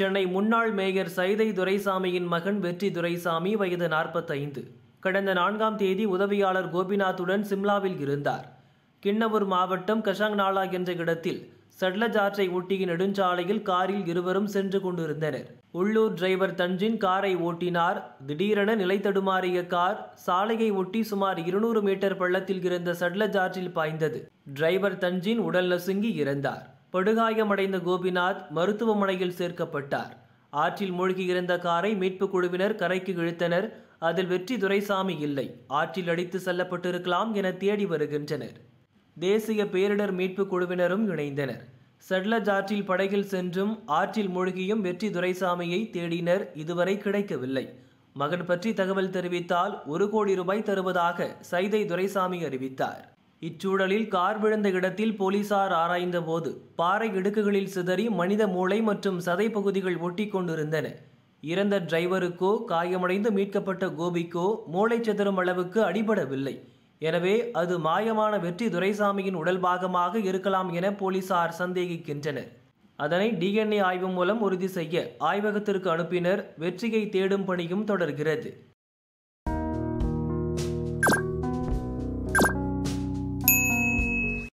சென்னை முன்னாள் மேயர் சைதை துரைசாமியின் மகன் வெற்றி துரைசாமி வயது நாற்பத்தைந்து கடந்த நான்காம் தேதி உதவியாளர் கோபிநாத்துடன் சிம்லாவில் இருந்தார் கிண்ணவூர் மாவட்டம் கஷாங்நாளா என்ற இடத்தில் சட்லஜாற்றை ஒட்டிய நெடுஞ்சாலையில் காரில் இருவரும் சென்று கொண்டிருந்தனர் உள்ளூர் டிரைவர் தன்ஜின் காரை ஓட்டினார் திடீரென நிலைத்தடுமாறிய கார் சாலையை ஒட்டி சுமார் இருநூறு மீட்டர் பள்ளத்தில் இருந்த சட்லஜாற்றில் பாய்ந்தது டிரைவர் தன்ஜின் உடல் நசுங்கி இறந்தார் படுகாயமடைந்த கோபிநாத் மருத்துவமனையில் சேர்க்கப்பட்டார் ஆற்றில் மூழ்கி இருந்த காரை மீட்புக் குழுவினர் கரைக்கு இழுத்தனர் அதில் வெற்றி துரைசாமி இல்லை ஆற்றில் அடித்து செல்லப்பட்டிருக்கலாம் என தேடி வருகின்றனர் தேசிய பேரிடர் மீட்புக் குழுவினரும் இணைந்தனர் சட்லஜ் ஆற்றில் படகில் சென்றும் ஆற்றில் மூழ்கியும் வெற்றி துரைசாமியை தேடினர் இதுவரை கிடைக்கவில்லை மகன் பற்றி தகவல் தெரிவித்தால் ஒரு கோடி ரூபாய் தருவதாக சைதை துரைசாமி அறிவித்தார் இச்சூழலில் கார் விழுந்த இடத்தில் போலீசார் ஆராய்ந்தபோது பாறை இடுக்குகளில் சிதறி மனித மூளை மற்றும் சதை பகுதிகள் ஒட்டி கொண்டிருந்தன இறந்த டிரைவருக்கோ காயமடைந்து மீட்கப்பட்ட கோபிக்கோ மூளை சிதறும் அளவுக்கு அடிபடவில்லை எனவே அது மாயமான வெற்றி துரைசாமியின் உடல் பாகமாக இருக்கலாம் என போலீசார் சந்தேகிக்கின்றனர் அதனை டிஎன்ஏ ஆய்வு மூலம் உறுதி செய்ய ஆய்வகத்திற்கு அனுப்பினர் வெற்றியை தேடும் பணியும் தொடர்கிறது